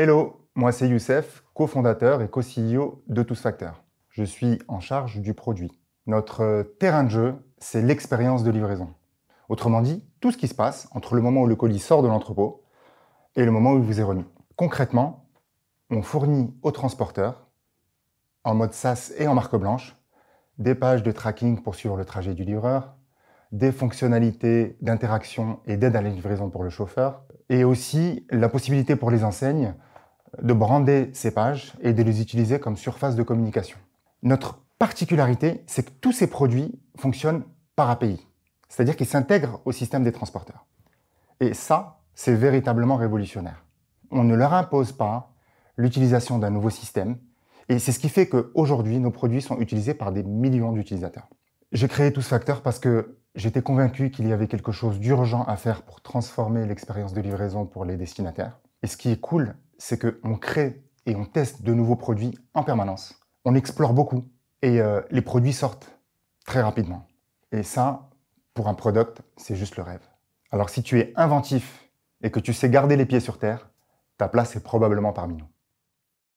Hello, moi c'est Youssef, cofondateur et co-CEO de Tous Facteurs. Je suis en charge du produit. Notre terrain de jeu, c'est l'expérience de livraison. Autrement dit, tout ce qui se passe entre le moment où le colis sort de l'entrepôt et le moment où il vous est remis. Concrètement, on fournit aux transporteurs, en mode SaaS et en marque blanche, des pages de tracking pour suivre le trajet du livreur, des fonctionnalités d'interaction et d'aide à la livraison pour le chauffeur, et aussi la possibilité pour les enseignes de brander ces pages et de les utiliser comme surface de communication. Notre particularité, c'est que tous ces produits fonctionnent par API, c'est-à-dire qu'ils s'intègrent au système des transporteurs. Et ça, c'est véritablement révolutionnaire. On ne leur impose pas l'utilisation d'un nouveau système, et c'est ce qui fait qu'aujourd'hui, nos produits sont utilisés par des millions d'utilisateurs. J'ai créé tout ce facteur parce que j'étais convaincu qu'il y avait quelque chose d'urgent à faire pour transformer l'expérience de livraison pour les destinataires. Et ce qui est cool, c'est qu'on crée et on teste de nouveaux produits en permanence. On explore beaucoup et euh, les produits sortent très rapidement. Et ça, pour un product, c'est juste le rêve. Alors si tu es inventif et que tu sais garder les pieds sur terre, ta place est probablement parmi nous.